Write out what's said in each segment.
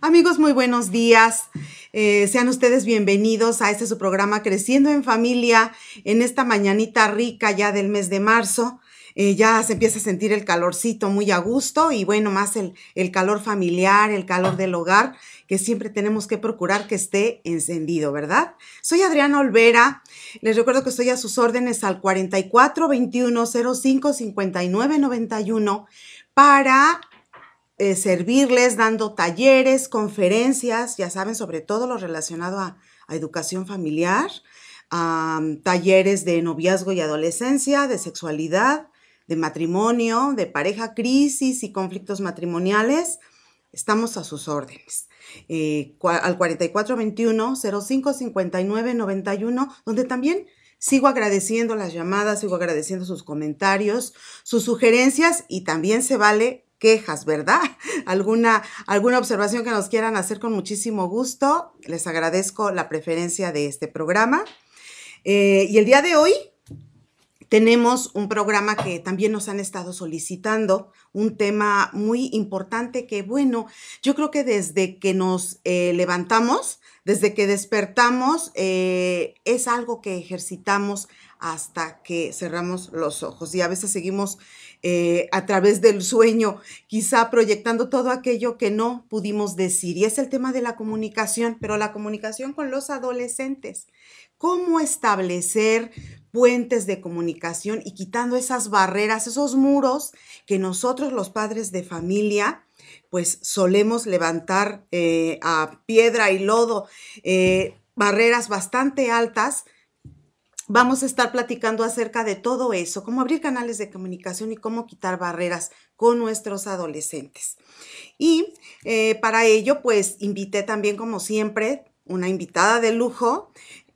Amigos, muy buenos días. Eh, sean ustedes bienvenidos a este su programa Creciendo en Familia en esta mañanita rica ya del mes de marzo. Eh, ya se empieza a sentir el calorcito muy a gusto y bueno, más el, el calor familiar, el calor del hogar, que siempre tenemos que procurar que esté encendido, ¿verdad? Soy Adriana Olvera. Les recuerdo que estoy a sus órdenes al 44 21 05 59 91 para eh, servirles dando talleres, conferencias, ya saben, sobre todo lo relacionado a, educación familiar, talleres de noviazgo y adolescencia, de sexualidad, de matrimonio, de pareja, crisis y conflictos matrimoniales. Estamos a sus órdenes. Eh, al 4421-055991, donde también Sigo agradeciendo las llamadas, sigo agradeciendo sus comentarios, sus sugerencias y también se vale quejas, ¿verdad? ¿Alguna, alguna observación que nos quieran hacer con muchísimo gusto. Les agradezco la preferencia de este programa. Eh, y el día de hoy tenemos un programa que también nos han estado solicitando, un tema muy importante que, bueno, yo creo que desde que nos eh, levantamos, desde que despertamos, eh, es algo que ejercitamos hasta que cerramos los ojos y a veces seguimos eh, a través del sueño, quizá proyectando todo aquello que no pudimos decir. Y es el tema de la comunicación, pero la comunicación con los adolescentes. ¿Cómo establecer puentes de comunicación y quitando esas barreras, esos muros que nosotros los padres de familia pues solemos levantar eh, a piedra y lodo, eh, barreras bastante altas Vamos a estar platicando acerca de todo eso, cómo abrir canales de comunicación y cómo quitar barreras con nuestros adolescentes. Y eh, para ello, pues invité también, como siempre, una invitada de lujo,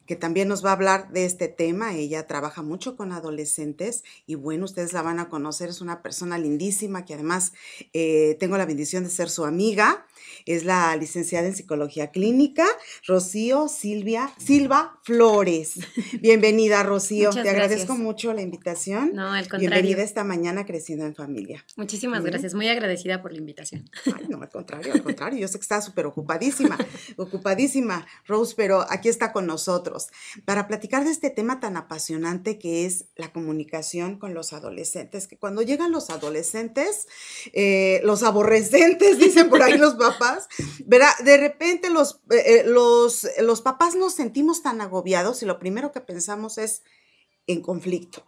que también nos va a hablar de este tema. Ella trabaja mucho con adolescentes y bueno, ustedes la van a conocer. Es una persona lindísima que además eh, tengo la bendición de ser su amiga. Es la licenciada en psicología clínica, Rocío Silvia Silva Flores. Bienvenida, Rocío. Te agradezco mucho la invitación. No, al contrario. Bienvenida esta mañana Creciendo en Familia. Muchísimas gracias. Muy agradecida por la invitación. Ay, no, al contrario, al contrario. Yo sé que está súper ocupadísima, ocupadísima, Rose, pero aquí está con nosotros para platicar de este tema tan apasionante que es la comunicación con los adolescentes, que cuando llegan los adolescentes, eh, los aborrecentes, dicen por ahí los papás, De repente los, eh, eh, los, los papás nos sentimos tan agobiados y lo primero que pensamos es en conflicto,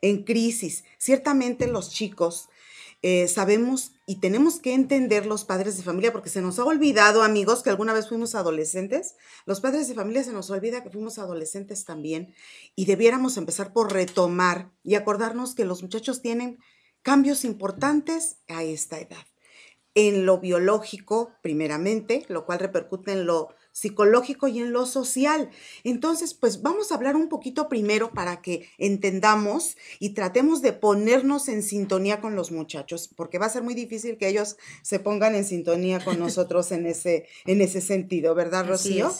en crisis. Ciertamente los chicos eh, sabemos y tenemos que entender los padres de familia, porque se nos ha olvidado, amigos, que alguna vez fuimos adolescentes. Los padres de familia se nos olvida que fuimos adolescentes también y debiéramos empezar por retomar y acordarnos que los muchachos tienen cambios importantes a esta edad. En lo biológico, primeramente, lo cual repercute en lo psicológico y en lo social. Entonces, pues vamos a hablar un poquito primero para que entendamos y tratemos de ponernos en sintonía con los muchachos, porque va a ser muy difícil que ellos se pongan en sintonía con nosotros en ese, en ese sentido, ¿verdad, Rocío?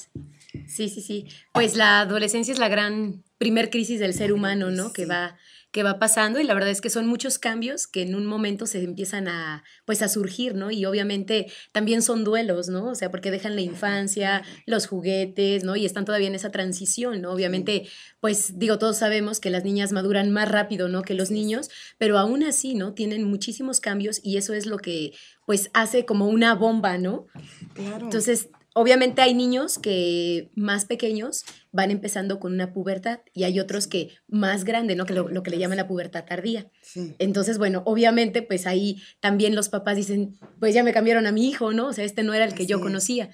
Sí, sí, sí. Pues la adolescencia es la gran primer crisis del ser humano, ¿no? Que va que va pasando y la verdad es que son muchos cambios que en un momento se empiezan a, pues, a surgir, ¿no? Y obviamente también son duelos, ¿no? O sea, porque dejan la infancia, los juguetes, ¿no? Y están todavía en esa transición, ¿no? Obviamente, pues digo, todos sabemos que las niñas maduran más rápido, ¿no? Que los niños, pero aún así, ¿no? Tienen muchísimos cambios y eso es lo que, pues, hace como una bomba, ¿no? Entonces, obviamente hay niños que más pequeños van empezando con una pubertad y hay otros que más grande, ¿no? Que lo, que le llaman la pubertad tardía. Entonces, bueno, obviamente, pues ahí también los papás dicen, pues ya me cambiaron a mi hijo, ¿no? O sea, este no era el que yo conocía.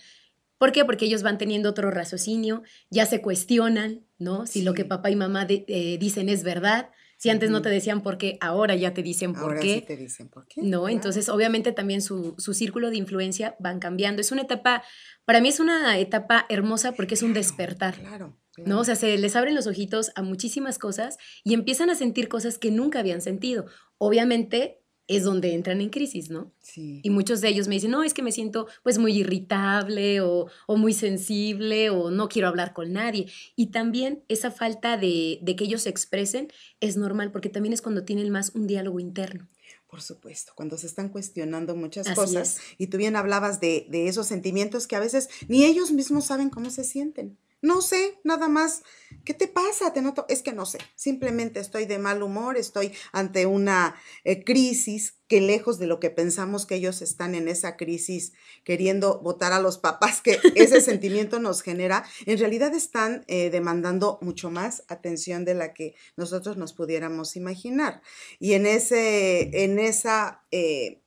¿Por qué? Porque ellos van teniendo otro raciocinio, ya se cuestionan, ¿no? Si lo que papá y mamá eh, dicen es verdad. Si antes no te decían por qué, ahora ya te dicen por ahora qué. Sí te dicen por qué. No, entonces obviamente también su, su, círculo de influencia van cambiando. Es una etapa, para mí es una etapa hermosa porque es un despertar. claro. ¿no? O sea, se les abren los ojitos a muchísimas cosas y empiezan a sentir cosas que nunca habían sentido. Obviamente es donde entran en crisis, ¿no? Sí. Y muchos de ellos me dicen, no, es que me siento pues muy irritable o, muy sensible o no quiero hablar con nadie. Y también esa falta de, que ellos se expresen es normal porque también es cuando tienen más un diálogo interno. Por supuesto, cuando se están cuestionando muchas cosas. Y tú bien hablabas de, de esos sentimientos que a veces ni ellos mismos saben cómo se sienten. No sé, nada más. ¿Qué te pasa? Te noto. Es que no sé. Simplemente estoy de mal humor, estoy ante una eh, crisis que lejos de lo que pensamos que ellos están en esa crisis queriendo votar a los papás que ese sentimiento nos genera, en realidad están eh, demandando mucho más atención de la que nosotros nos pudiéramos imaginar. Y en, ese, en esa... Eh,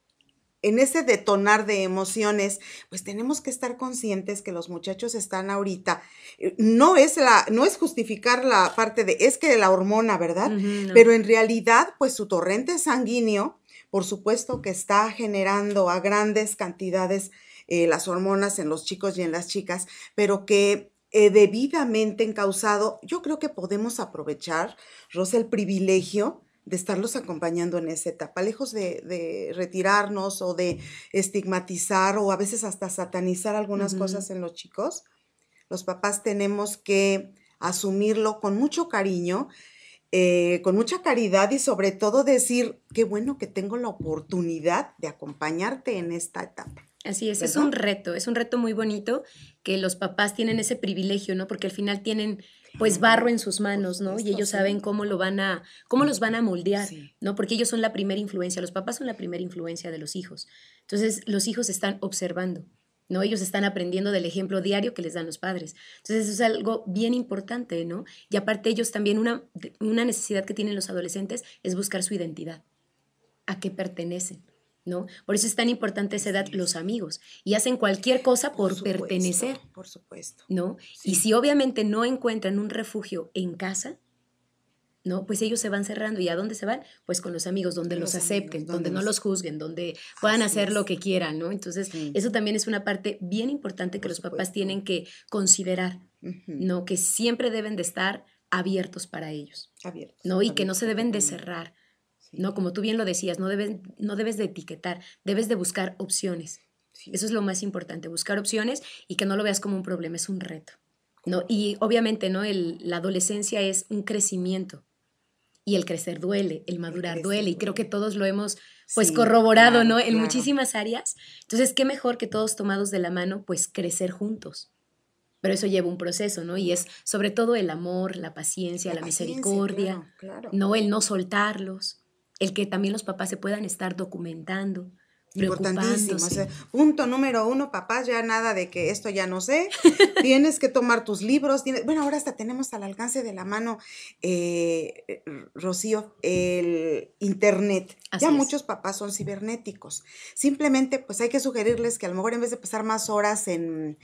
en ese detonar de emociones, pues tenemos que estar conscientes que los muchachos están ahorita. Eh, no es la, no es justificar la parte de es que la hormona, ¿verdad? Pero en realidad, pues su torrente sanguíneo, por supuesto que está generando a grandes cantidades eh, las hormonas en los chicos y en las chicas, pero que eh, debidamente encausado, yo creo que podemos aprovechar, Rosa, el privilegio de estarlos acompañando en esa etapa, lejos de, retirarnos o de estigmatizar o a veces hasta satanizar algunas cosas en los chicos, los papás tenemos que asumirlo con mucho cariño, eh, con mucha caridad y sobre todo decir, qué bueno que tengo la oportunidad de acompañarte en esta etapa. Así es, es un reto, es un reto muy bonito que los papás tienen ese privilegio, ¿no? Porque al final tienen pues barro en sus manos, ¿no? Y ellos saben cómo lo van a, cómo los van a moldear, ¿no? Porque ellos son la primera influencia, los papás son la primera influencia de los hijos. Entonces, los hijos están observando, ¿no? Ellos están aprendiendo del ejemplo diario que les dan los padres. Entonces, eso es algo bien importante, ¿no? Y aparte ellos también, una necesidad que tienen los adolescentes es buscar su identidad, a qué pertenecen. ¿no? Por eso es tan importante esa edad los amigos y hacen cualquier cosa por, pertenecer. Por supuesto. ¿No? Y si obviamente no encuentran un refugio en casa, ¿no? Pues ellos se van cerrando. ¿Y a dónde se van? Pues con los amigos, donde los, acepten, donde, no los juzguen, donde puedan hacer lo que quieran, ¿no? Entonces, eso también es una parte bien importante que los papás tienen que considerar, ¿no? Que siempre deben de estar abiertos para ellos. Abiertos. ¿No? Y que no se deben de cerrar ¿no? Como tú bien lo decías, no debes, no debes de etiquetar, debes de buscar opciones. Eso es lo más importante, buscar opciones y que no lo veas como un problema, es un reto. ¿no? Y obviamente, ¿no? El, la adolescencia es un crecimiento. Y el crecer duele, el madurar duele, y creo que todos lo hemos pues corroborado, ¿no? En muchísimas áreas. Entonces, qué mejor que todos tomados de la mano, pues crecer juntos. Pero eso lleva un proceso, ¿no? Y es sobre todo el amor, la paciencia, la, misericordia, no el no soltarlos, el que también los papás se puedan estar documentando. Importantísimo. punto número uno, papás, ya nada de que esto ya no sé. tienes que tomar tus libros. bueno, ahora hasta tenemos al alcance de la mano, eh, Rocío, el Internet. ya muchos papás son cibernéticos. Simplemente, pues hay que sugerirles que a lo mejor en vez de pasar más horas en,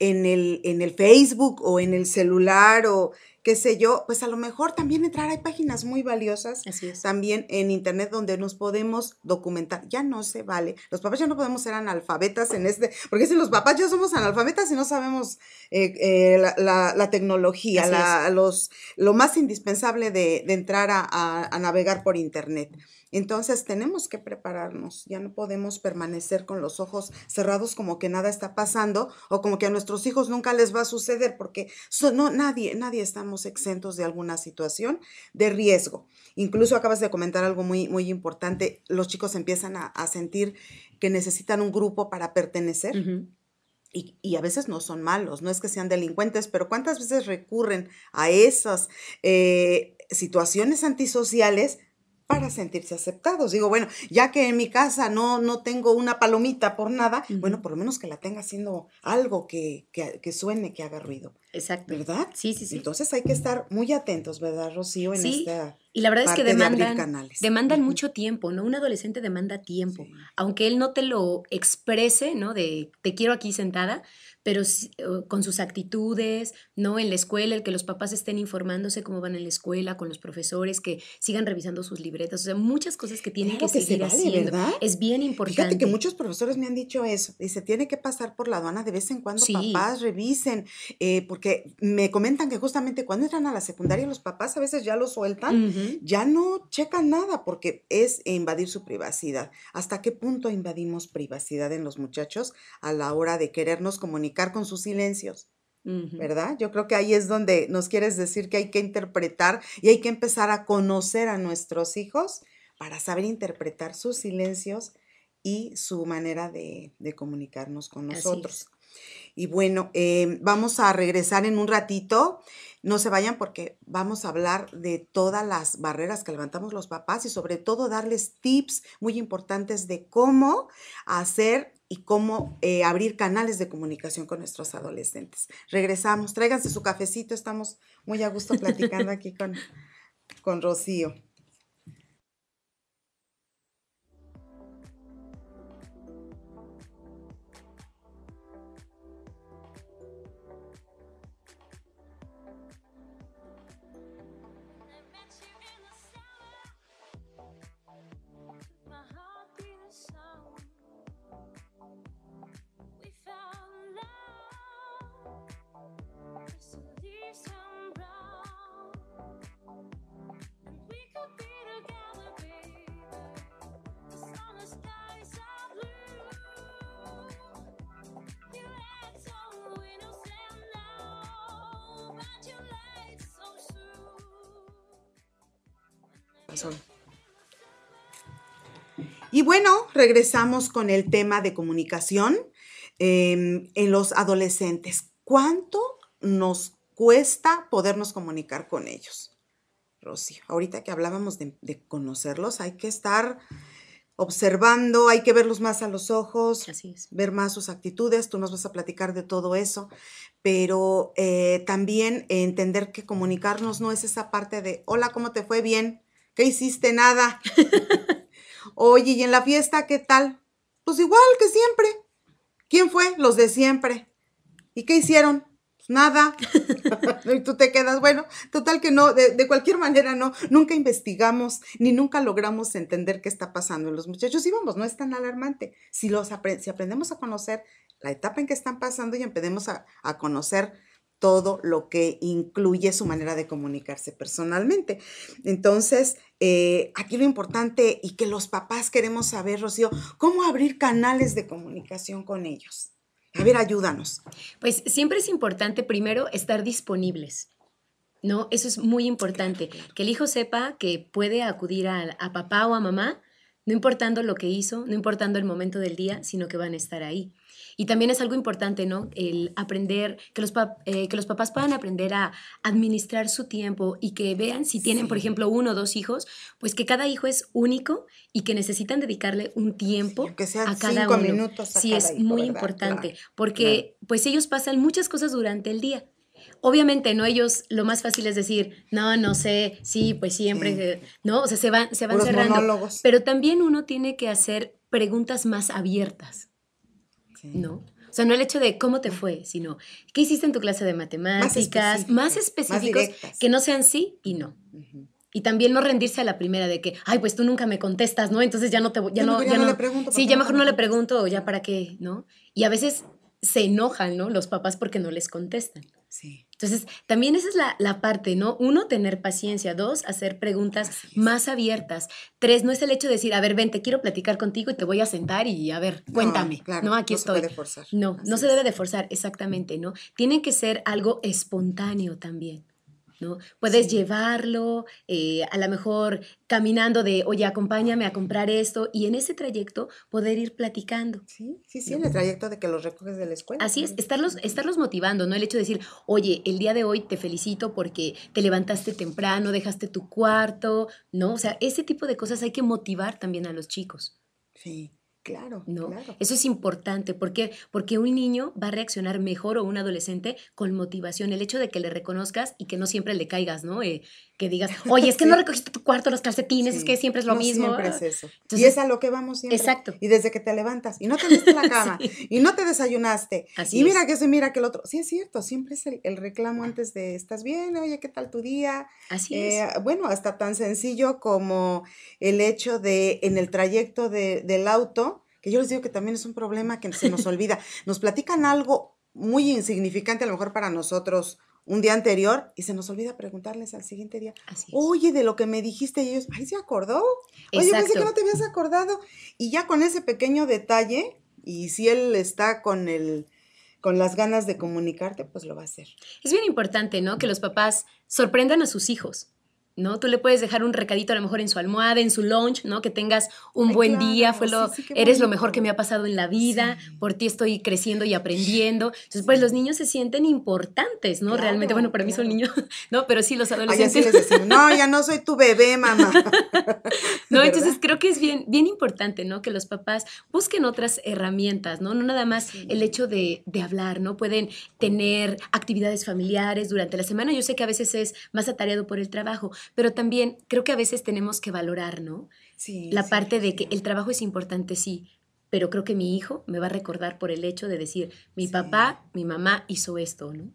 en, el, en el Facebook o en el celular o qué sé yo, pues a lo mejor también entrar, hay páginas muy valiosas también en internet donde nos podemos documentar. Ya no se vale, los papás ya no podemos ser analfabetas en este, porque si los papás ya somos analfabetas y no sabemos eh, eh, la, tecnología, los, lo más indispensable de, entrar a navegar por internet. Entonces tenemos que prepararnos, ya no podemos permanecer con los ojos cerrados como que nada está pasando o como que a nuestros hijos nunca les va a suceder porque no, nadie, nadie estamos exentos de alguna situación de riesgo. Incluso acabas de comentar algo muy, muy importante, los chicos empiezan a, sentir que necesitan un grupo para pertenecer. Y, a veces no son malos, no es que sean delincuentes, pero ¿cuántas veces recurren a esas eh, situaciones antisociales para sentirse aceptados. Digo, bueno, ya que en mi casa no, no tengo una palomita por nada, bueno, por lo menos que la tenga haciendo algo que, que, suene, que haga ruido. Exacto. ¿Verdad? Sí, sí, sí. Entonces hay que estar muy atentos, ¿verdad, Rocío? En sí. y la verdad es que demandan, demandan mucho tiempo, ¿no? Un adolescente demanda tiempo, aunque él no te lo exprese, ¿no? De te quiero aquí sentada, pero con sus actitudes, ¿no? En la escuela, el que los papás estén informándose cómo van en la escuela, con los profesores, que sigan revisando sus libretas, o sea, muchas cosas que tienen que, seguir así, ¿verdad? Es bien importante. Fíjate que muchos profesores me han dicho eso, dice, tiene que pasar por la aduana de vez en cuando, papás revisen, eh, porque me comentan que justamente cuando entran a la secundaria los papás a veces ya lo sueltan, ya no checan nada porque es invadir su privacidad. ¿Hasta qué punto invadimos privacidad en los muchachos a la hora de querernos comunicar? con sus silencios. ¿Verdad? Yo creo que ahí es donde nos quieres decir que hay que interpretar y hay que empezar a conocer a nuestros hijos para saber interpretar sus silencios y su manera de, comunicarnos con nosotros. Y bueno, eh, vamos a regresar en un ratito. No se vayan porque vamos a hablar de todas las barreras que levantamos los papás y sobre todo darles tips muy importantes de cómo hacer y cómo eh, abrir canales de comunicación con nuestros adolescentes. Regresamos, tráiganse su cafecito, estamos muy a gusto platicando aquí con, con Rocío. Y bueno, regresamos con el tema de comunicación em, en los adolescentes. ¿Cuánto nos cuesta podernos comunicar con ellos? Rosy, ahorita que hablábamos de, conocerlos, hay que estar observando, hay que verlos más a los ojos, ver más sus actitudes, tú nos vas a platicar de todo eso, pero eh, también entender que comunicarnos no es esa parte de, hola, ¿cómo te fue? Bien, ¿Qué hiciste? Nada. Oye, ¿y en la fiesta qué tal? Pues igual que siempre. ¿Quién fue? Los de siempre. ¿Y qué hicieron? Pues nada. y tú te quedas, bueno, total que no, de, cualquier manera no, nunca investigamos ni nunca logramos entender qué está pasando en los muchachos. Y vamos, no es tan alarmante. Si, los si aprendemos a conocer la etapa en que están pasando y empecemos a, a conocer todo lo que incluye su manera de comunicarse personalmente. Entonces, eh, aquí lo importante y que los papás queremos saber, Rocío, cómo abrir canales de comunicación con ellos. A ver, ayúdanos. Pues siempre es importante primero estar disponibles. ¿no? Eso es muy importante, que el hijo sepa que puede acudir a, papá o a mamá, no importando lo que hizo, no importando el momento del día, sino que van a estar ahí. Y también es algo importante, ¿no? El aprender, que los, eh, que los papás puedan aprender a administrar su tiempo y que vean si tienen, por ejemplo, uno o dos hijos, pues que cada hijo es único y que necesitan dedicarle un tiempo a cada uno. sí, es muy importante, porque pues ellos pasan muchas cosas durante el día. Obviamente, ¿no? Ellos lo más fácil es decir, no, no sé, sí, pues siempre, ¿no? O sea, se van, se van cerrando. Pero también uno tiene que hacer preguntas más abiertas. ¿No? O sea, no el hecho de cómo te fue, sino qué hiciste en tu clase de matemáticas, más, específicos, que no sean sí y no. Y también no rendirse a la primera de que, ay, pues tú nunca me contestas, ¿no? Entonces ya no te voy, ya, no, ya, no, Sí, ya mejor no le pregunto ya para qué, ¿no? Y a veces se enojan, ¿no? Los papás porque no les contestan. Sí. Entonces, también esa es la, parte, ¿no? Uno, tener paciencia. Dos, hacer preguntas más abiertas. Tres, no es el hecho de decir, a ver, ven, te quiero platicar contigo y te voy a sentar y a ver, cuéntame. No, claro, no aquí estoy. forzar. No, no se debe de forzar, exactamente, ¿no? Tiene que ser algo espontáneo también. ¿no? Puedes llevarlo, eh, a lo mejor caminando de, oye, acompáñame a comprar esto, y en ese trayecto poder ir platicando. Sí, sí, sí, en el trayecto de que los recoges de la escuela. Así es, estarlos, estarlos motivando, ¿no? El hecho de decir, oye, el día de hoy te felicito porque te levantaste temprano, dejaste tu cuarto, ¿no? O sea, ese tipo de cosas hay que motivar también a los chicos. Sí. Claro, ¿no? Eso es importante. ¿Por qué? Porque un niño va a reaccionar mejor o un adolescente con motivación. El hecho de que le reconozcas y que no siempre le caigas, ¿no? Eh, que digas, oye, es que no recogiste tu cuarto, los calcetines, es que siempre es lo mismo. Siempre es eso. y es a lo que vamos siempre. Exacto. Y desde que te levantas, y no te viste la cama, y no te desayunaste, Así y mira que se mira que el otro. Sí, es cierto, siempre es el, reclamo antes de, estás bien, oye, ¿qué tal tu día? Así eh, es. Bueno, hasta tan sencillo como el hecho de, en el trayecto del auto, que yo les digo que también es un problema que se nos olvida, nos platican algo muy insignificante a lo mejor para nosotros un día anterior y se nos olvida preguntarles al siguiente día, oye, de lo que me dijiste y ellos, ay, ¿se acordó? Oye, pensé que no te habías acordado. Y ya con ese pequeño detalle, y si él está con el con las ganas de comunicarte, pues lo va a hacer. Es bien importante, ¿no? Que los papás sorprendan a sus hijos. ¿no? Tú le puedes dejar un recadito a lo mejor en su almohada, en su lunch, ¿no? Que tengas un buen día, fue lo, eres lo mejor que me ha pasado en la vida, por ti estoy creciendo y aprendiendo. Entonces, pues los niños se sienten importantes, ¿no? Realmente, bueno, para mí son niños, ¿no? Pero sí los adolescentes. no, ya no soy tu bebé, mamá. no, entonces creo que es bien, bien importante, ¿no? Que los papás busquen otras herramientas, ¿no? No nada más el hecho de, de hablar, ¿no? Pueden tener actividades familiares durante la semana. Yo sé que a veces es más atareado por el trabajo, pero también creo que a veces tenemos que valorar, ¿no? la parte de que el trabajo es importante, sí, pero creo que mi hijo me va a recordar por el hecho de decir, mi papá, mi mamá hizo esto, ¿no?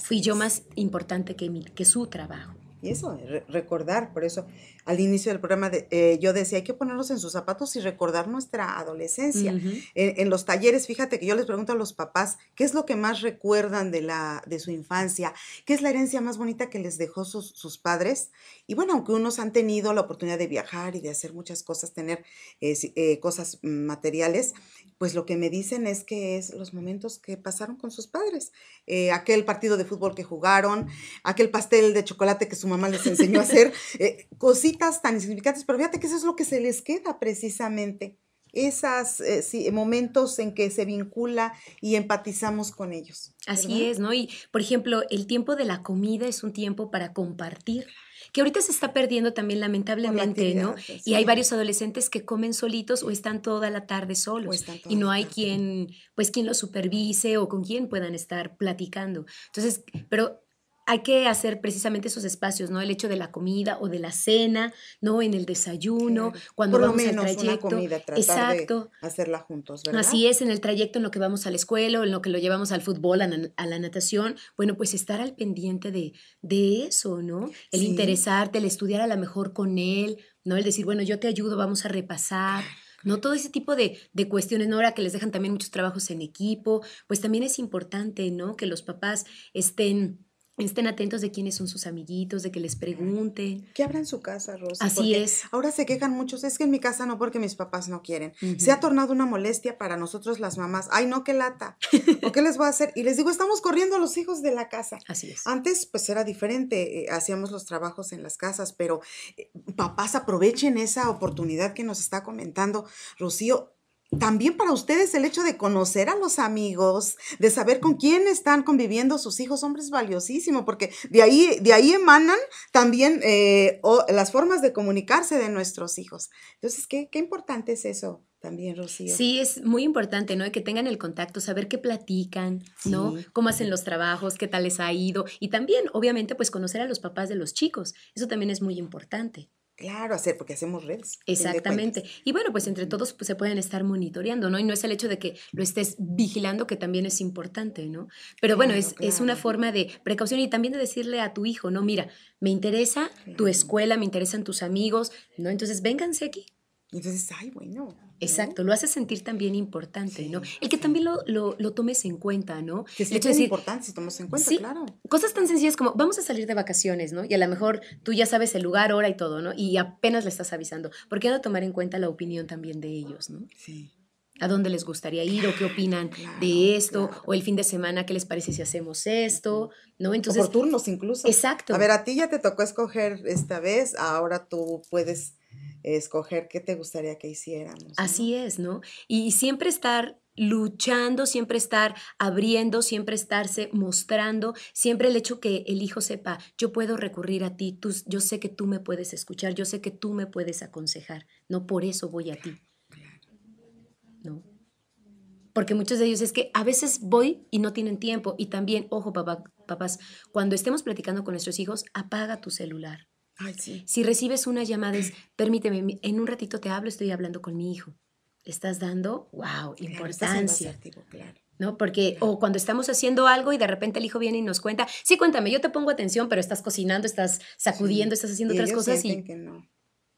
Fui yo más importante que, que su trabajo. Y eso, eh, recordar, por eso al inicio del programa eh, yo decía, hay que ponernos en sus zapatos y recordar nuestra adolescencia. en, los talleres, fíjate que yo les pregunto a los papás, ¿qué es lo que más recuerdan de, la, de su infancia? ¿Qué es la herencia más bonita que les dejó sus, padres? Y bueno, aunque unos han tenido la oportunidad de viajar y de hacer muchas cosas, tener eh, cosas mm, materiales, pues lo que me dicen es que es los momentos que pasaron con sus padres, eh, aquel partido de fútbol que jugaron, aquel pastel de chocolate que su mamá les enseñó a hacer, eh, cositas tan insignificantes, pero fíjate que eso es lo que se les queda precisamente esos eh, momentos en que se vincula y empatizamos con ellos. Así es, ¿no? Y, por ejemplo, el tiempo de la comida es un tiempo para compartir que ahorita se está perdiendo también lamentablemente, ¿no? Y hay varios adolescentes que comen solitos o están toda la tarde solos y no hay quien, pues quien los supervise o con quien puedan estar platicando. Entonces, pero hay que hacer precisamente esos espacios, ¿no? El hecho de la comida o de la cena, ¿no? En el desayuno, cuando vamos al trayecto. comida, tratar Exacto. De hacerla juntos, ¿verdad? Así es, en el trayecto, en lo que vamos a la escuela, en lo que lo llevamos al fútbol, a, la natación. Bueno, pues estar al pendiente de, eso, ¿no? El interesarte, el estudiar a lo mejor con él, ¿no? El decir, bueno, yo te ayudo, vamos a repasar. ¿no? Todo ese tipo de, de, cuestiones, ¿no? Ahora que les dejan también muchos trabajos en equipo, pues también es importante, ¿no? Que los papás estén estén atentos de quiénes son sus amiguitos, de que les pregunten. Que abran su casa, Rosa. Así es. Ahora se quejan muchos, es que en mi casa no porque mis papás no quieren. Se ha tornado una molestia para nosotros las mamás. Ay, no, qué lata. ¿O qué les voy a hacer? Y les digo, estamos corriendo a los hijos de la casa. Así es. Antes pues era diferente, eh, hacíamos los trabajos en las casas, pero eh, papás aprovechen esa oportunidad que nos está comentando Rocío también para ustedes el hecho de conocer a los amigos, de saber con quién están conviviendo sus hijos, hombre, es valiosísimo, porque de ahí, de ahí emanan también eh, las formas de comunicarse de nuestros hijos. Entonces, qué, qué importante es eso, también, Rocío. Sí, es muy importante, ¿no? Que tengan el contacto, saber qué platican, ¿no? Cómo hacen los trabajos, qué tal les ha ido. Y también, obviamente, pues conocer a los papás de los chicos. Eso también es muy importante. Claro, hacer, porque hacemos redes. Exactamente. Y bueno, pues entre todos pues, se pueden estar monitoreando, ¿no? Y no es el hecho de que lo estés vigilando, que también es importante, ¿no? Pero bueno, es, es, una forma de precaución y también de decirle a tu hijo, no, mira, me interesa tu escuela, me interesan tus amigos, ¿no? Entonces vénganse aquí, y entonces, ay, bueno. Exacto, lo hace sentir también importante, ¿no? El que también lo, tomes en cuenta, ¿no? Que es importante si tomas en cuenta, claro. Cosas tan sencillas como, vamos a salir de vacaciones, ¿no? Y a lo mejor tú ya sabes el lugar, hora y todo, ¿no? Y apenas le estás avisando. ¿Por qué no tomar en cuenta la opinión también de ellos, ¿no? Sí a dónde les gustaría ir o qué opinan de esto o el fin de semana qué les parece si hacemos esto, ¿no? Entonces por turnos incluso. Exacto. A ver, a ti ya te tocó escoger esta vez, ahora tú puedes escoger qué te gustaría que hiciéramos. Así es, ¿no? Y, siempre estar luchando, siempre estar abriendo, siempre estarse mostrando, siempre el hecho que el hijo sepa, yo puedo recurrir a ti, tú, yo sé que tú me puedes escuchar, yo sé que tú me puedes aconsejar, no por eso voy a ti. ¿No? Porque muchos de ellos es que a veces voy y no tienen tiempo y también, ojo papás, cuando estemos platicando con nuestros hijos, apaga tu celular. Si recibes una llamada es, permíteme, en un ratito te hablo, estoy hablando con mi hijo. Estás dando, wow, importancia. ¿No? Porque, o cuando estamos haciendo algo y de repente el hijo viene y nos cuenta, sí, cuéntame, yo te pongo atención, pero estás cocinando, estás sacudiendo, estás haciendo otras cosas. Y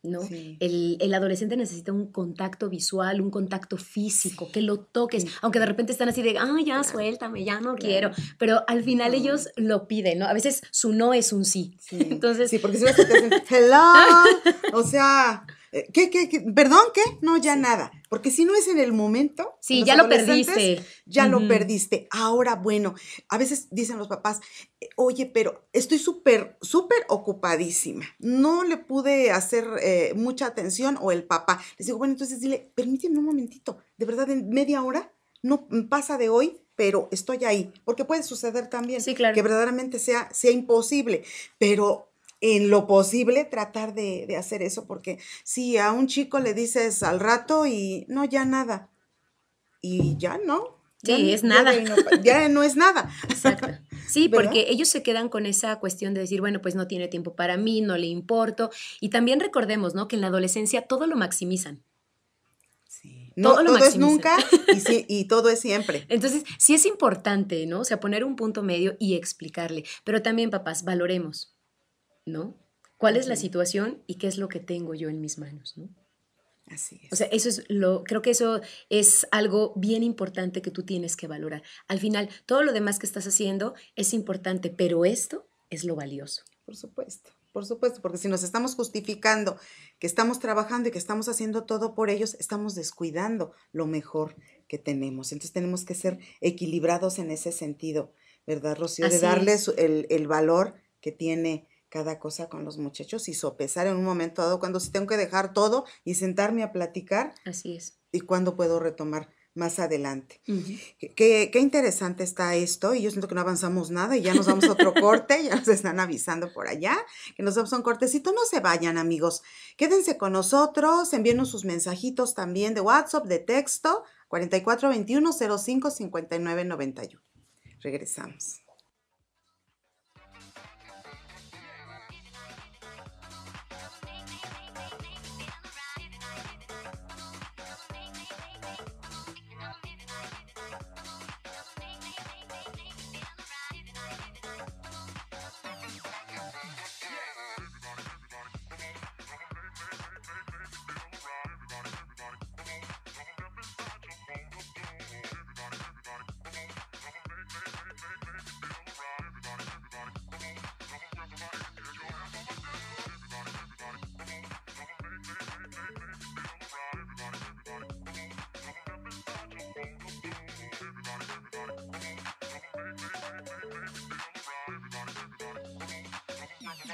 ¿no? El, adolescente necesita un contacto visual, un contacto físico, que lo toques, aunque de repente están así de, ah, ya suéltame, ya no quiero, pero al final ellos lo piden, ¿no? A veces su no es un sí. Entonces... Sí, porque si vas a hello, o sea, eh, ¿qué, qué? ¿Perdón? ¿Qué? No, ya nada. Porque si no es en el momento. Sí, ya lo perdiste. Ya lo perdiste. Ahora, bueno, a veces dicen los papás, eh, oye, pero estoy súper, súper ocupadísima. No le pude hacer eh, mucha atención o el papá. Les digo, bueno, entonces dile, permíteme un momentito. De verdad, en media hora, no mm, pasa de hoy, pero estoy ahí. Porque puede suceder también sí, claro. que verdaderamente sea, sea imposible. Pero en lo posible tratar de, hacer eso, porque si a un chico le dices al rato y no, ya nada, y ya no. sí, es nada. Ya no, es nada. Exacto. Sí, porque ellos se quedan con esa cuestión de decir, bueno, pues no tiene tiempo para mí, no le importo. Y también recordemos, ¿no? Que en la adolescencia todo lo maximizan. No, todo, es nunca y, y, todo es siempre. Entonces, sí es importante, ¿no? O sea, poner un punto medio y explicarle. Pero también, papás, valoremos. ¿no? ¿Cuál es la situación y qué es lo que tengo yo en mis manos, ¿no? Así es. O sea, eso es lo, creo que eso es algo bien importante que tú tienes que valorar. Al final, todo lo demás que estás haciendo es importante, pero esto es lo valioso. Por supuesto, por supuesto, porque si nos estamos justificando que estamos trabajando y que estamos haciendo todo por ellos, estamos descuidando lo mejor que tenemos. Entonces tenemos que ser equilibrados en ese sentido, ¿verdad, Rocío? de darles el, el valor que tiene cada cosa con los muchachos y sopesar en un momento dado cuando sí tengo que dejar todo y sentarme a platicar. Así es. Y cuando puedo retomar más adelante. qué, qué, interesante está esto y yo siento que no avanzamos nada y ya nos vamos a otro corte, ya nos están avisando por allá que nos vamos a un cortecito, no se vayan amigos, quédense con nosotros, envíenos sus mensajitos también de WhatsApp, de texto, 21 05 59 91. Regresamos.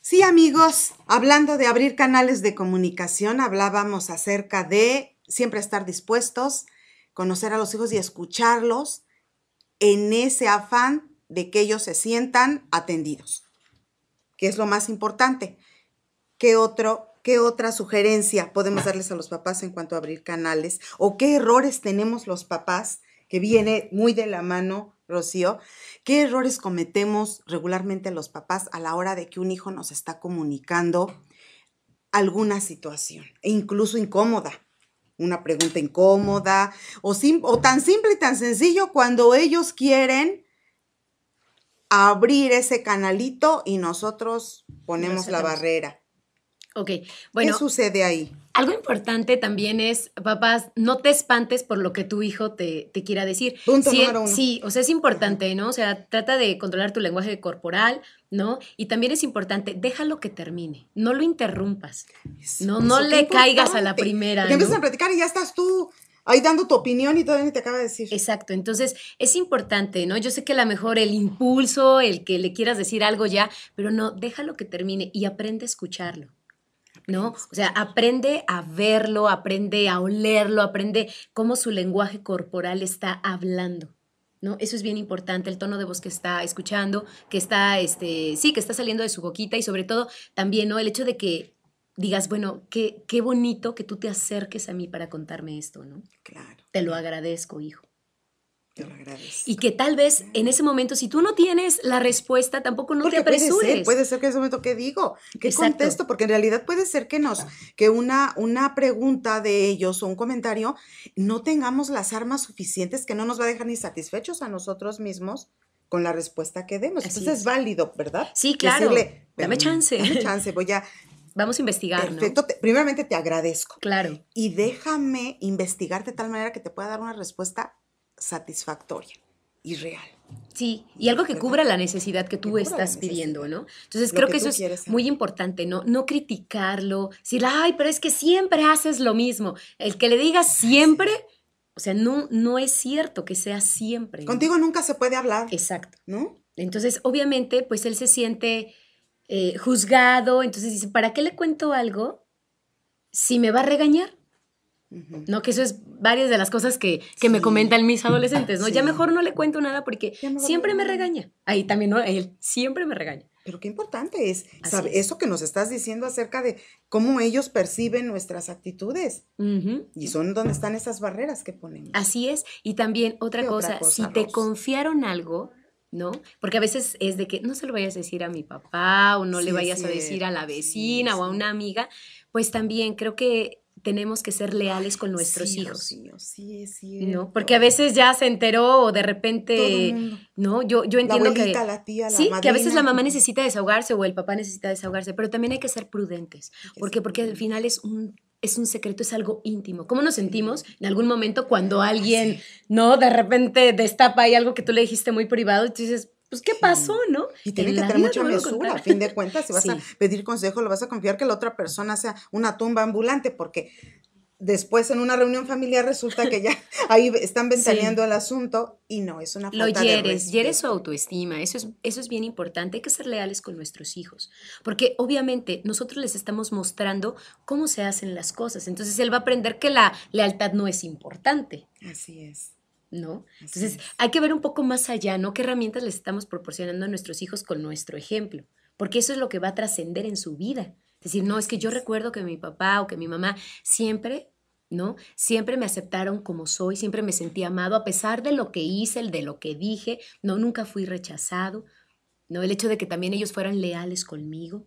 Sí, amigos, hablando de abrir canales de comunicación, hablábamos acerca de siempre estar dispuestos, conocer a los hijos y escucharlos en ese afán de que ellos se sientan atendidos, que es lo más importante. ¿Qué, otro, ¿Qué otra sugerencia podemos darles a los papás en cuanto a abrir canales? ¿O qué errores tenemos los papás? Que viene muy de la mano, Rocío, ¿Qué errores cometemos regularmente los papás a la hora de que un hijo nos está comunicando alguna situación, e incluso incómoda? Una pregunta incómoda, o, tan simple y tan sencillo cuando ellos quieren abrir ese canalito y nosotros ponemos la barrera. Ok, bueno. ¿Qué sucede ahí? Algo importante también es, papás, no te espantes por lo que tu hijo te, quiera decir. Punto sí, uno. Sí, o sea, es importante, ¿no? O sea, trata de controlar tu lenguaje corporal, ¿no? Y también es importante, déjalo que termine, no lo interrumpas, ¿no? no le caigas a la primera. Te empiezas a platicar y ya estás tú ahí dando tu opinión y todavía ni te acaba de decir. Exacto, entonces es importante, ¿no? Yo sé que a lo mejor el impulso, el que le quieras decir algo ya, pero no, déjalo que termine y aprende a escucharlo. ¿no? O sea, aprende a verlo, aprende a olerlo, aprende cómo su lenguaje corporal está hablando. ¿No? Eso es bien importante, el tono de voz que está escuchando, que está, este, sí, que está saliendo de su boquita y sobre todo también, ¿no? El hecho de que digas, bueno, qué, qué bonito que tú te acerques a mí para contarme esto, ¿no? Claro. Te lo agradezco, hijo. Te agradezco. Y que tal vez en ese momento, si tú no tienes la respuesta, tampoco no te apresures. Puede ser, puede ser que en ese momento, ¿qué digo? ¿Qué contesto? Porque en realidad puede ser que nos, que una, una pregunta de ellos o un comentario, no tengamos las armas suficientes que no nos va a dejar ni satisfechos a nosotros mismos con la respuesta que demos. Entonces es. válido, ¿verdad? Sí, claro. dame chance. Dame chance, voy a... Vamos a investigar. primeramente te agradezco. Claro. Y déjame investigar de tal manera que te pueda dar una respuesta satisfactoria y real. Sí, y algo que cubra la necesidad que tú estás pidiendo, ¿no? Entonces creo que, eso es muy importante, ¿no? No criticarlo, la ay, pero es que siempre haces lo mismo. El que le diga siempre, o sea, no, no es cierto que sea siempre. Contigo nunca se puede hablar. Exacto. ¿No? Entonces, obviamente, pues él se siente eh, juzgado, entonces dice, ¿para qué le cuento algo si me va a regañar? ¿no? Que eso es varias de las cosas que, que me comentan mis adolescentes, ¿no? Ya mejor no le cuento nada porque siempre me regaña. Ahí también, Él siempre me regaña. Pero qué importante es, eso que nos estás diciendo acerca de cómo ellos perciben nuestras actitudes. Y son donde están esas barreras que ponemos. Así es. Y también otra, cosa, si te confiaron algo, ¿no? Porque a veces es de que no se lo vayas a decir a mi papá o no le vayas a decir a la vecina o a una amiga, pues también creo que tenemos que ser leales con nuestros hijos. Sí, sí, ¿No? Porque a veces ya se enteró o de repente, ¿no? Yo, yo entiendo que... sí, que a veces la mamá necesita desahogarse o el papá necesita desahogarse, pero también hay que ser prudentes. Porque al final es un es un secreto, es algo íntimo. ¿Cómo nos sentimos en algún momento cuando alguien, no, de repente destapa ahí algo que tú le dijiste muy privado y tú dices, pues, ¿qué pasó, no? Y tiene que tener mucha mesura, a fin de cuentas, si vas a pedir consejo, lo vas a confiar que la otra persona sea una tumba ambulante, porque después en una reunión familiar resulta que ya ahí están ventaneando el asunto y no, es una falta Lo hieres, hieres su autoestima, eso es, eso es bien importante, hay que ser leales con nuestros hijos, porque obviamente nosotros les estamos mostrando cómo se hacen las cosas, entonces él va a aprender que la lealtad no es importante. Así es. ¿no? Entonces, hay que ver un poco más allá, ¿no? ¿Qué herramientas les estamos proporcionando a nuestros hijos con nuestro ejemplo? Porque eso es lo que va a trascender en su vida. Es decir, no, es que yo recuerdo que mi papá o que mi mamá siempre, ¿no? Siempre me aceptaron como soy, siempre me sentí amado, a pesar de lo que hice, de lo que dije, no, nunca fui rechazado, ¿no? El hecho de que también ellos fueran leales conmigo,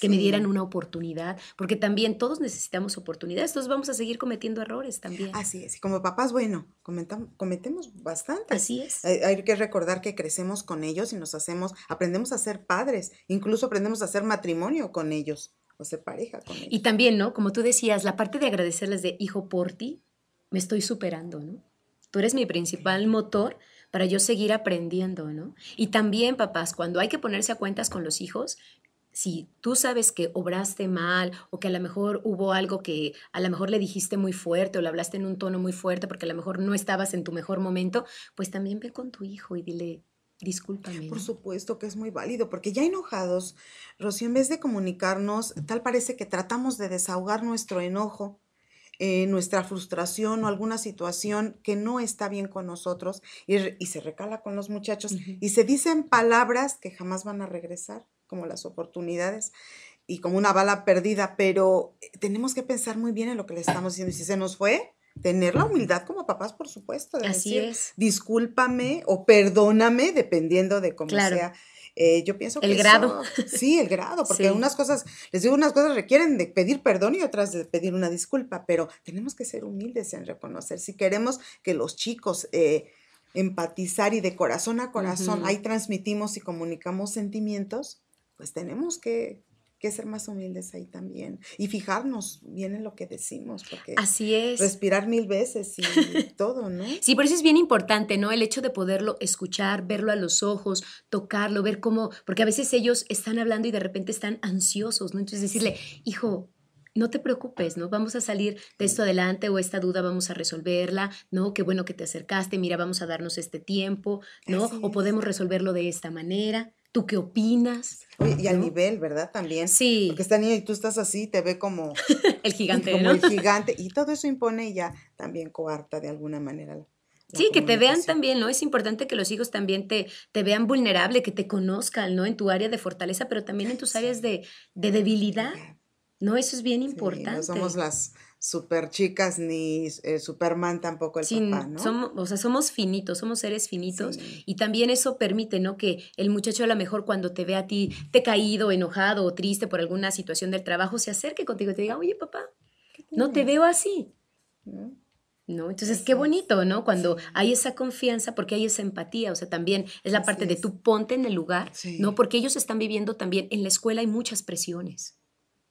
que me dieran una oportunidad, porque también todos necesitamos oportunidades, todos vamos a seguir cometiendo errores también. Así es, y como papás, bueno, cometemos bastante. Así es. Hay, que recordar que crecemos con ellos y nos hacemos, aprendemos a ser padres, incluso aprendemos a hacer matrimonio con ellos o ser pareja con ellos. Y también, ¿no? Como tú decías, la parte de agradecerles de hijo por ti, me estoy superando, ¿no? Tú eres mi principal motor para yo seguir aprendiendo, ¿no? Y también, papás, cuando hay que ponerse a cuentas con los hijos, si tú sabes que obraste mal o que a lo mejor hubo algo que a lo mejor le dijiste muy fuerte o le hablaste en un tono muy fuerte porque a lo mejor no estabas en tu mejor momento, pues también ve con tu hijo y dile, Discúlpame. Por supuesto que es muy válido, porque ya enojados, Rocío, en vez de comunicarnos, tal parece que tratamos de desahogar nuestro enojo, eh, nuestra frustración o alguna situación que no está bien con nosotros y, se recala con los muchachos y se dicen palabras que jamás van a regresar como las oportunidades y como una bala perdida, pero eh, tenemos que pensar muy bien en lo que le estamos diciendo. Y si se nos fue, tener la humildad como papás, por supuesto. Así es. Discúlpame o perdóname, dependiendo de cómo sea. Eh, yo pienso que. El grado. sí, el grado, porque unas cosas, les digo, unas cosas requieren de pedir perdón y otras de pedir una disculpa, pero tenemos que ser humildes en reconocer. Si queremos que los chicos. Eh, empatizar y de corazón a corazón, ahí transmitimos y comunicamos sentimientos, pues tenemos que, ser más humildes ahí también y fijarnos bien en lo que decimos, porque así es. Respirar mil veces y todo, ¿no? Sí, por eso es bien importante, ¿no? El hecho de poderlo escuchar, verlo a los ojos, tocarlo, ver cómo, porque a veces ellos están hablando y de repente están ansiosos, ¿no? Entonces decirle, hijo, no te preocupes, ¿no? Vamos a salir de esto adelante o esta duda vamos a resolverla, ¿no? Qué bueno que te acercaste, mira, vamos a darnos este tiempo, ¿no? o podemos resolverlo de esta manera. ¿Tú qué opinas? y al nivel, ¿verdad? También. Sí. Porque esta niña y tú estás así, te ve como... el gigante, Como el gigante. Y todo eso impone y ya también coarta de alguna manera Sí, que te vean también, ¿no? Es importante que los hijos también te, te vean vulnerable, que te conozcan, ¿no? En tu área de fortaleza, pero también en tus áreas de, de debilidad, ¿no? Eso es bien importante. somos las, super chicas ni eh, Superman tampoco el papá, ¿no? Somos, o sea, somos finitos, somos seres finitos y también eso permite, ¿no? Que el muchacho a lo mejor cuando te ve a ti te caído, enojado o triste por alguna situación del trabajo se acerque contigo y te diga, oye papá, no te veo así, ¿no? Entonces, qué bonito, ¿no? Cuando hay esa confianza, porque hay esa empatía, o sea, también es la parte de tú ponte en el lugar, ¿no? Porque ellos están viviendo también, en la escuela hay muchas presiones,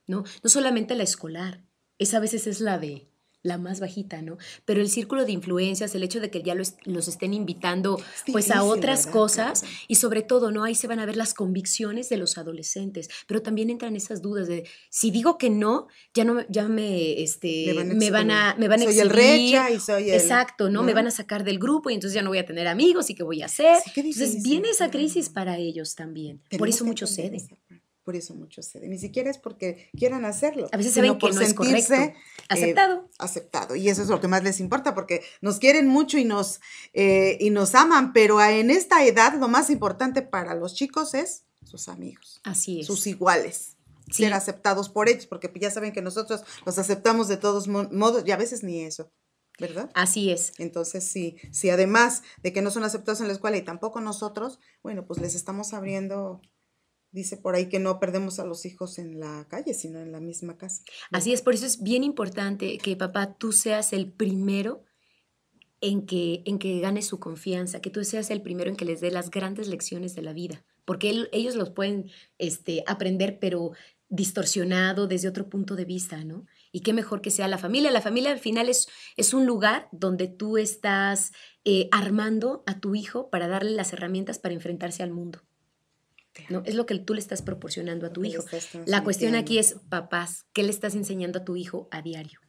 ¿no? No solamente la escolar, esa a veces es la de la más bajita, ¿no? Pero el círculo de influencias, el hecho de que ya los, estén invitando pues a otras cosas y sobre todo, ¿no? Ahí se van a ver las convicciones de los adolescentes, pero también entran esas dudas de si digo que no, ya no ya me este van me van a este, me van a soy el recha y soy el, Exacto, ¿no? Me van a sacar del grupo y entonces ya no voy a tener amigos y qué voy a hacer. entonces viene esa crisis para ellos también. Por eso muchos ceden por eso muchos Ni siquiera es porque quieran hacerlo. A veces se ven que no es correcto. Eh, aceptado. aceptado. Y eso es lo que más les importa, porque nos quieren mucho y nos, eh, y nos aman, pero en esta edad lo más importante para los chicos es sus amigos. Así es. Sus iguales. Ser aceptados por ellos, porque ya saben que nosotros los aceptamos de todos modos y a veces ni eso. ¿verdad? Así es. Entonces, sí, sí, además de que no son aceptados en la escuela y tampoco nosotros, bueno, pues les estamos abriendo dice por ahí que no perdemos a los hijos en la calle, sino en la misma casa. Así es, por eso es bien importante que papá tú seas el primero en que, en que gane su confianza, que tú seas el primero en que les dé las grandes lecciones de la vida, porque ellos los pueden este, aprender, pero distorsionado desde otro punto de vista, ¿no? Y qué mejor que sea la familia. La familia al final es, es un lugar donde tú estás eh, armando a tu hijo para darle las herramientas para enfrentarse al mundo. ¿no? Es lo que tú le estás proporcionando a tu hijo. La cuestión aquí es, papás, ¿qué le estás enseñando a tu hijo a diario?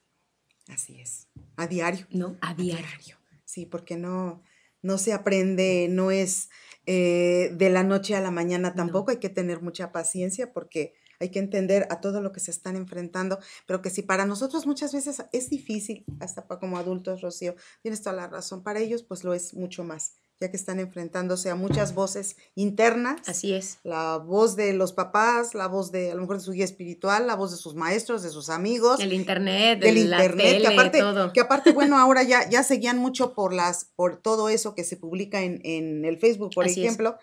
Así es, a diario. No, a diario. Sí, porque no, no se aprende, no es eh, de la noche a la mañana tampoco, hay que tener mucha paciencia porque hay que entender a todo lo que se están enfrentando, pero que si para nosotros muchas veces es difícil, hasta como adultos, Rocío, tienes toda la razón, para ellos pues lo es mucho más ya que están enfrentándose a muchas voces internas. Así es. La voz de los papás, la voz de a lo mejor de su guía espiritual, la voz de sus maestros, de sus amigos. El internet, del internet, tele, que aparte, que aparte bueno, ahora ya ya seguían mucho por las por todo eso que se publica en, en el Facebook, por ejemplo.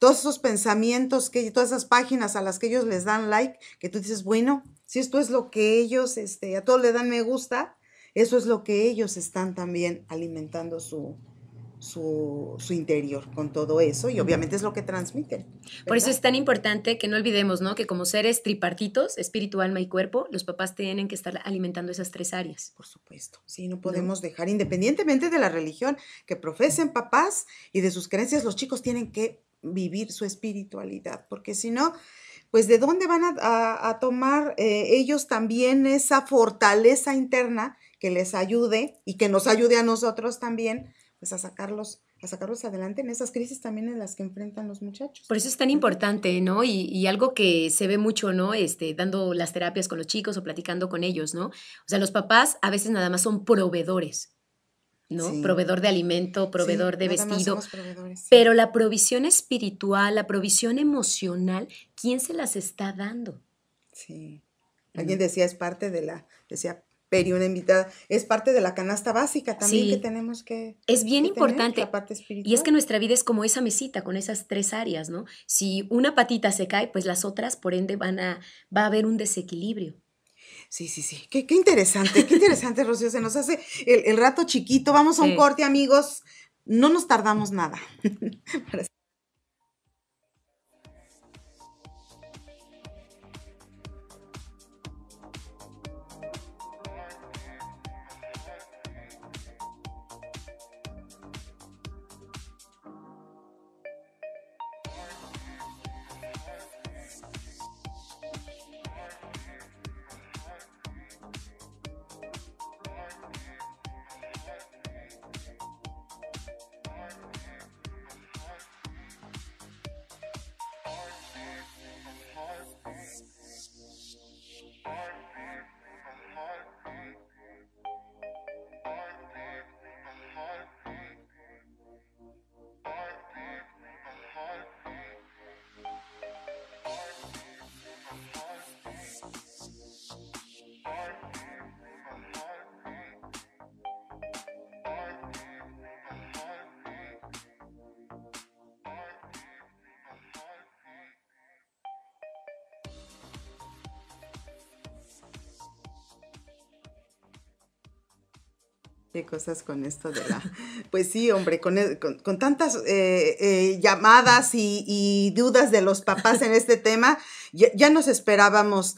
Todos esos pensamientos que todas esas páginas a las que ellos les dan like, que tú dices, bueno, si esto es lo que ellos este a todos le dan me gusta, eso es lo que ellos están también alimentando su su, interior con todo eso y obviamente es lo que transmiten. Por eso es tan importante que no olvidemos, ¿no? Que como seres tripartitos, espíritu, alma y cuerpo, los papás tienen que estar alimentando esas tres áreas. Por supuesto, sí, no podemos dejar, independientemente de la religión que profesen papás y de sus creencias, los chicos tienen que vivir su espiritualidad, porque si no, pues de dónde van a, tomar eh, ellos también esa fortaleza interna que les ayude y que nos ayude a nosotros también pues, a sacarlos a sacarlos adelante en esas crisis también en las que enfrentan los muchachos. Por eso es tan importante, ¿no? Y, algo que se ve mucho, ¿no? Este, dando las terapias con los chicos o platicando con ellos, ¿no? O sea, los papás a veces nada más son proveedores, ¿no? Proveedor de alimento, proveedor de vestido. Pero la provisión espiritual, la provisión emocional, ¿quién se las está dando? Sí. Alguien decía, es parte de la, decía, y una invitada, es parte de la canasta básica también que tenemos que... Es bien importante. Y es que nuestra vida es como esa mesita con esas tres áreas, ¿no? Si una patita se cae, pues las otras, por ende, van a, va a haber un desequilibrio. Sí, sí, sí. Qué, interesante, qué interesante, Rocío. Se nos hace el, rato chiquito. Vamos a un corte, amigos. No nos tardamos nada. Qué cosas con esto de la... Pues sí, hombre, con, e, tantas eh, eh, llamadas y, dudas de los papás en este tema, ya, ya nos esperábamos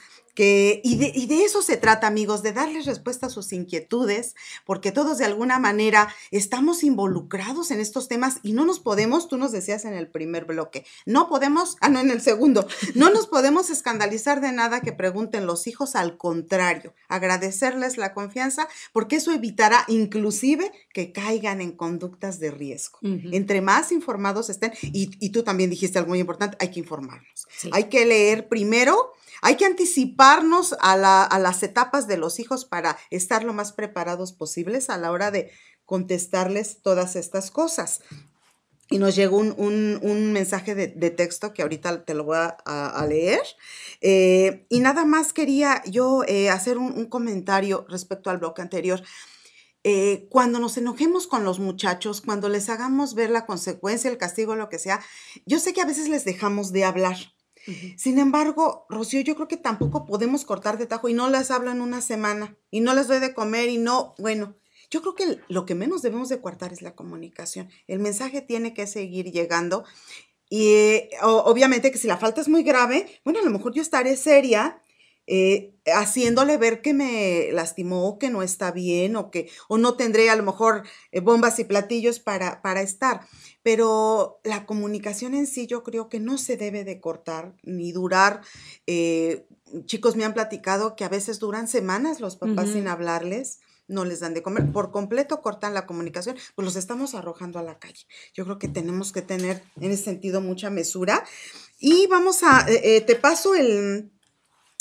y, de, eso se trata, amigos, de darles respuesta a sus inquietudes, porque todos de alguna manera estamos involucrados en estos temas y no nos podemos, tú nos decías en el primer bloque, no podemos, ah, no, en el segundo, no nos podemos escandalizar de nada que pregunten los hijos, al contrario, agradecerles la confianza, porque eso evitará inclusive que caigan en conductas de riesgo. Entre más informados estén, y, tú también dijiste algo muy importante, hay que informarnos, hay que leer primero, hay que anticipar a, las etapas de los hijos para estar lo más preparados posibles a la hora de contestarles todas estas cosas. Y nos llegó un, mensaje de, texto que ahorita te lo voy a, leer. Eh, y nada más quería yo eh, hacer un, comentario respecto al bloque anterior. Eh, cuando nos enojemos con los muchachos, cuando les hagamos ver la consecuencia, el castigo, lo que sea, yo sé que a veces les dejamos de hablar sin embargo, Rocío, yo creo que tampoco podemos cortar de tajo y no las en una semana y no les doy de comer y no, bueno, yo creo que lo que menos debemos de cortar es la comunicación. El mensaje tiene que seguir llegando y eh, obviamente que si la falta es muy grave, bueno, a lo mejor yo estaré seria eh, haciéndole ver que me lastimó, que no está bien o que o no tendré a lo mejor eh, bombas y platillos para, para estar. Pero la comunicación en sí yo creo que no se debe de cortar ni durar. Eh, chicos me han platicado que a veces duran semanas los papás sin hablarles no les dan de comer, por completo cortan la comunicación, pues los estamos arrojando a la calle. Yo creo que tenemos que tener en ese sentido mucha mesura. Y vamos a, te paso el,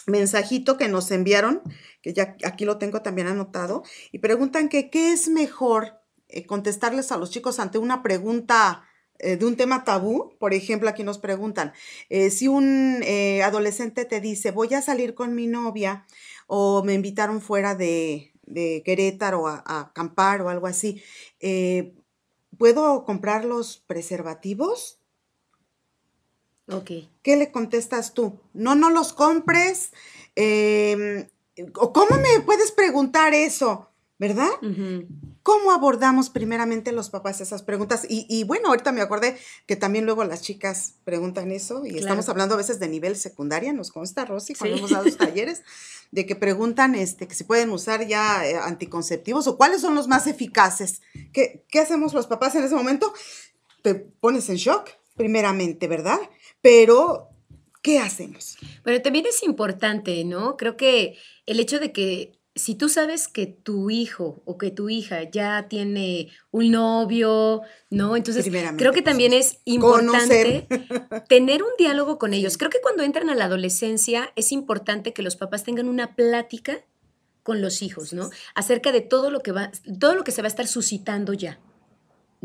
mensajito que nos enviaron, que ya aquí lo tengo también anotado, y preguntan que qué es mejor eh, contestarles a los chicos ante una pregunta eh, de un tema tabú. Por ejemplo, aquí nos preguntan, eh, si un adolescente te dice, voy a salir con mi novia o me invitaron fuera de, Querétaro a, acampar o algo así, ¿puedo comprar los preservativos? ¿Qué le contestas tú? No, no los compres. Em, ¿Cómo me puedes preguntar eso? ¿Verdad? ¿Cómo abordamos primeramente los papás esas preguntas? Y, bueno, ahorita me acordé que también luego las chicas preguntan eso, y estamos hablando a veces de nivel secundaria, nos consta, Rosy, cuando hemos dado los talleres, de que preguntan este, que si pueden usar ya eh, anticonceptivos o cuáles son los más eficaces. ¿Qué, ¿Qué hacemos los papás en ese momento? Te pones en shock, primeramente, ¿verdad? pero ¿qué hacemos? Bueno, también es importante, ¿no? Creo que el hecho de que si tú sabes que tu hijo o que tu hija ya tiene un novio, ¿no? Entonces, creo que también es importante tener un diálogo con ellos. Creo que cuando entran a la adolescencia es importante que los papás tengan una plática con los hijos, ¿no? Acerca de todo lo que va todo lo que se va a estar suscitando ya.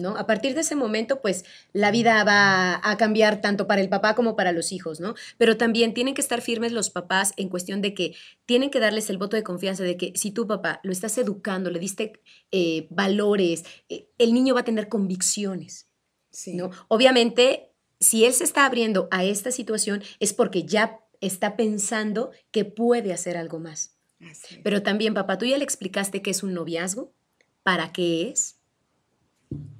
A partir de ese momento, pues la vida va a cambiar tanto para el papá como para los hijos, ¿no? Pero también tienen que estar firmes los papás en cuestión de que tienen que darles el voto de confianza de que si tu papá lo estás educando, le diste eh, valores, eh, el niño va a tener convicciones, sí. ¿no? Obviamente, si él se está abriendo a esta situación es porque ya está pensando que puede hacer algo más. Pero también, papá, tú ya le explicaste qué es un noviazgo, para qué es,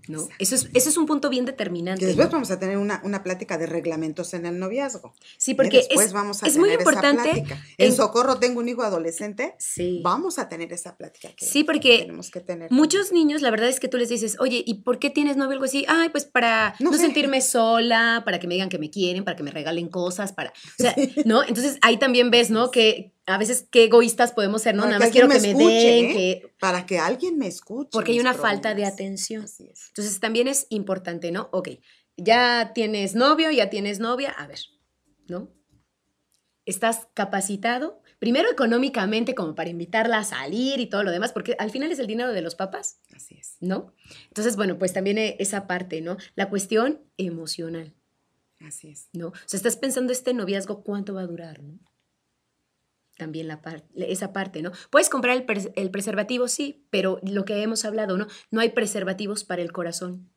¿no? Eso es, eso es un punto bien determinante. después vamos a tener una, plática de reglamentos en el noviazgo. Sí, porque después vamos a muy importante. Esa En, Socorro tengo un hijo adolescente. Sí. Vamos a tener esa plática. sí, porque tenemos que tener. muchos niños, la verdad es que tú les dices, oye, ¿y por qué tienes novio algo así? Ay, pues para no, sentirme sola, para que me digan que me quieren, para que me regalen cosas, para... ¿no? Entonces ahí también ves, ¿no? Que a veces qué egoístas podemos ser, ¿no? Nada más quiero que me den, ¿eh? que para que alguien me escuche. Porque hay una falta de atención. Así Entonces también es importante, ¿no? Ok, ya tienes novio, ya tienes novia, a ver, ¿no? ¿Estás capacitado? Primero económicamente como para invitarla a salir y todo lo demás, porque al final es el dinero de los papás. Así es. ¿No? Entonces, bueno, pues también eh, esa parte, ¿no? La cuestión emocional. Así es. ¿No? O sea, estás pensando este noviazgo, ¿cuánto va a durar? ¿no? también la esa parte, ¿no? Puedes comprar el, preservativo, sí, pero lo que hemos hablado, ¿no? No hay preservativos para el corazón,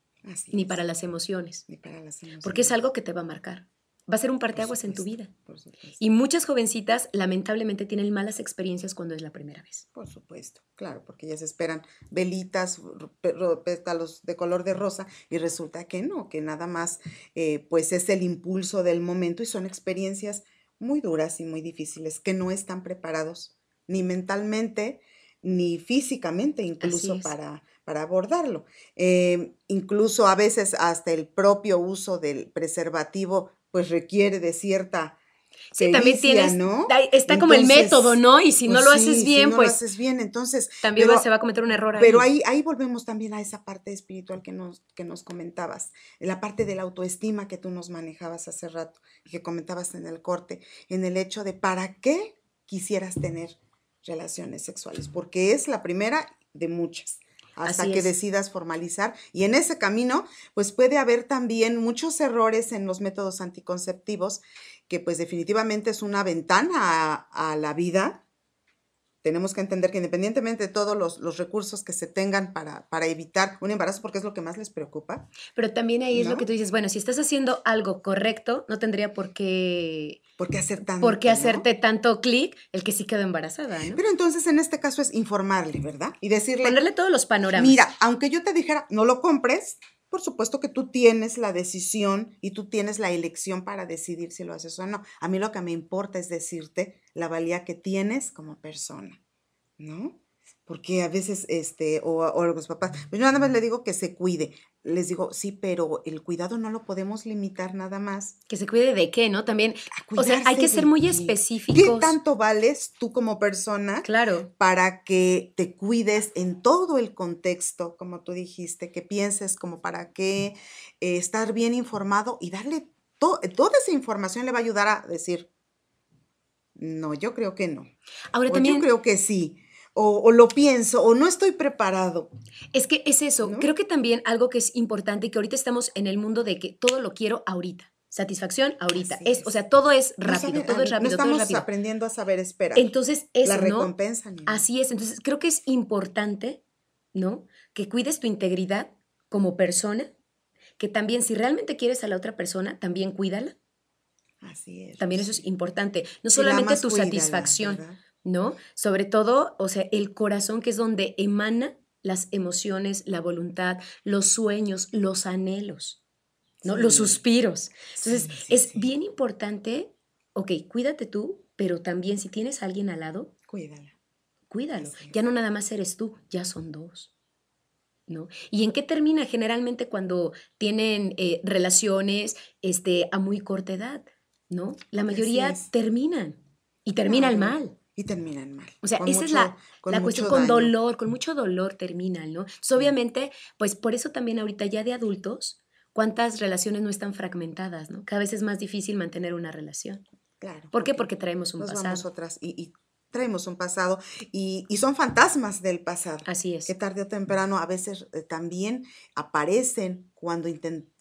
ni, para las emociones, ni para las emociones, porque es algo que te va a marcar. Va a ser un parteaguas en tu vida. Y muchas jovencitas lamentablemente tienen malas experiencias cuando es la primera vez. Por supuesto, claro, porque ellas esperan velitas, pétalos de color de rosa y resulta que no, que nada más eh, pues es el impulso del momento y son experiencias muy duras y muy difíciles que no están preparados ni mentalmente ni físicamente incluso para, para abordarlo. Eh, incluso a veces hasta el propio uso del preservativo pues requiere de cierta también tienes, ¿no? Está como el método, ¿no? Y si no lo haces bien, si no pues. lo pues haces bien, entonces. También se va a cometer un error Pero ahí, ahí volvemos también a esa parte espiritual que nos, que nos comentabas, la parte de la autoestima que tú nos manejabas hace rato y que comentabas en el corte, en el hecho de para qué quisieras tener relaciones sexuales, porque es la primera de muchas hasta que decidas formalizar. Y en ese camino, pues puede haber también muchos errores en los métodos anticonceptivos pues definitivamente es una ventana a, la vida. Tenemos que entender que independientemente de todos los, recursos que se tengan para, para, evitar un embarazo, porque es lo que más les preocupa. Pero también ahí es lo que tú dices, bueno, si estás haciendo algo correcto, no tendría por qué... ¿Por qué hacer tanto? hacerte tanto clic el que sí quedó embarazada? Pero entonces en este caso es informarle, ¿verdad? Y decirle... Ponerle todos los panoramas. Mira, aunque yo te dijera, no lo compres, por supuesto que tú tienes la decisión y tú tienes la elección para decidir si lo haces o no. A mí lo que me importa es decirte la valía que tienes como persona, ¿no? Porque a veces, este, o, los papás, pues yo nada más le digo que se cuide les digo, sí, pero el cuidado no lo podemos limitar nada más. Que se cuide de qué, ¿no? También, o sea, hay que ser muy específicos. ¿Qué tanto vales tú como persona? Claro. Para que te cuides en todo el contexto, como tú dijiste, que pienses como para qué, eh, estar bien informado y darle toda esa información le va a ayudar a decir, no, yo creo que no. Ahora también. Yo creo que sí o, lo pienso o no estoy preparado. Es que es eso. Creo que también algo que es importante y que ahorita estamos en el mundo de que todo lo quiero ahorita. Satisfacción ahorita. Es, o sea, todo es rápido, todo es rápido. estamos aprendiendo a saber esperar. Entonces, es la recompensa. ¿no? Así es. Entonces, creo que es importante, ¿no? Que cuides tu integridad como persona, que también si realmente quieres a la otra persona, también cuídala. Así es. También eso es importante. No solamente tu satisfacción, ¿no? Sobre todo, o sea, el corazón que es donde emana las emociones, la voluntad, los sueños, los anhelos, ¿no? Los suspiros. Entonces, es bien importante, ok, cuídate tú, pero también si tienes a alguien al lado, cuídala. Cuídalo. Ya no nada más eres tú, ya son dos. ¿No? ¿Y en qué termina generalmente cuando tienen eh, relaciones este, a muy corta edad? ¿no? La mayoría terminan y termina el mal y terminan mal. O sea, esa es la, la cuestión, con dolor, con mucho dolor terminan, ¿no? Entonces, obviamente, pues por eso también ahorita ya de adultos, cuántas relaciones no están fragmentadas, ¿no? Cada vez es más difícil mantener una relación. Claro. ¿Por qué? Porque traemos un nos pasado. Vamos otras y, traemos un pasado y, son fantasmas del pasado. Así es. Que tarde o temprano a veces eh, también aparecen cuando,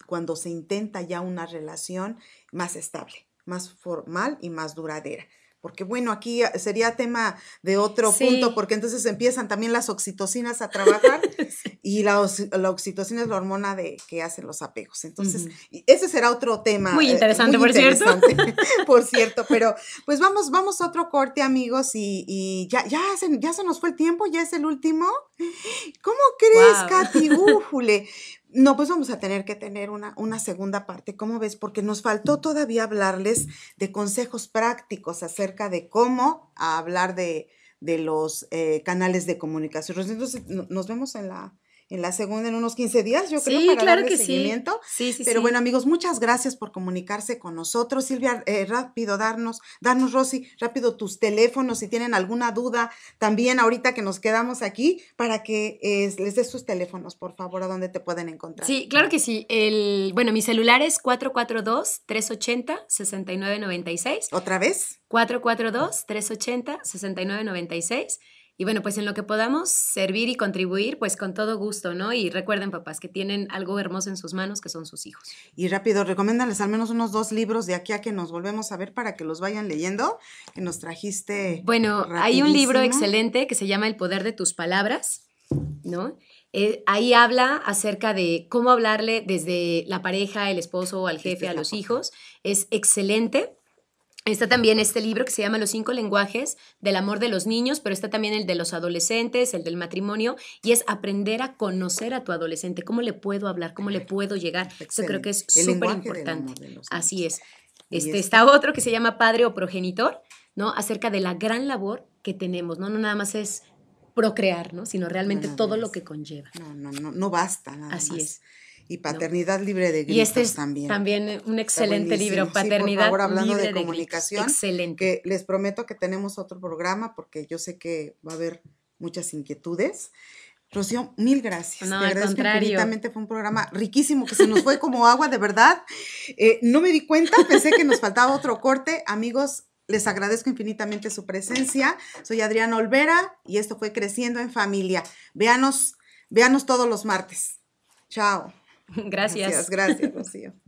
cuando se intenta ya una relación más estable, más formal y más duradera porque bueno, aquí ah, sería tema de otro punto, porque entonces empiezan también las oxitocinas a trabajar y la, oxitocina es la hormona de que hacen los apegos. Entonces, ese será otro tema. Muy eh, interesante, por cierto. por cierto, pero pues vamos, vamos a otro corte, amigos, y, ya, ya, se, ya se nos fue el tiempo, ya es el último. ¿Cómo crees, Katy? Újule no, pues vamos a tener que tener una, una segunda parte, ¿cómo ves? Porque nos faltó todavía hablarles de consejos prácticos acerca de cómo hablar de, los eh, canales de comunicación. Entonces, nos vemos en la en la segunda en unos 15 días, yo creo, sí, para claro que seguimiento. Sí, sí, sí Pero bueno, amigos, muchas gracias por comunicarse con nosotros. Silvia, eh, rápido darnos, darnos, Rosy, rápido tus teléfonos, si tienen alguna duda, también ahorita que nos quedamos aquí, para que les des sus teléfonos, por favor, a dónde te pueden encontrar. Sí, claro que sí. El, bueno, mi celular es 442-380-6996. ¿Otra vez? 442-380-6996. Y bueno, pues en lo que podamos servir y contribuir, pues con todo gusto, ¿no? Y recuerden, papás, que tienen algo hermoso en sus manos, que son sus hijos. Y rápido, recomiéndales al menos unos dos libros de aquí a que nos volvemos a ver para que los vayan leyendo, que nos trajiste. Bueno, hay un libro excelente que se llama El poder de tus palabras, ¿no? Eh, ahí habla acerca de cómo hablarle desde la pareja, el esposo, al jefe, a los hijos. Es excelente. Está también este libro que se llama Los cinco lenguajes del amor de los niños, pero está también el de los adolescentes, el del matrimonio, y es aprender a conocer a tu adolescente, cómo le puedo hablar, cómo le puedo llegar. Eso creo que es súper importante. Así es. Este, está otro que se llama padre o progenitor, ¿no? Acerca de la gran labor que tenemos, ¿no? No nada más es procrear, ¿no? Sino realmente todo lo que conlleva. No, no, no, no basta. Nada Así es. Y Paternidad Libre de gritos este también. También eh, un excelente libro, Paternidad sí, por favor, hablando de, comunicación, excelente. que les prometo que tenemos otro programa porque yo sé que va a haber muchas inquietudes. Rocío, mil gracias. No, al contrario. infinitamente. Fue un programa riquísimo que se nos fue como agua, de verdad. Eh, no me di cuenta, pensé que nos faltaba otro corte. Amigos, les agradezco infinitamente su presencia. Soy Adriana Olvera y esto fue Creciendo en Familia. Véanos, véanos todos los martes. Chao. Gracias. Gracias, gracias Rocío.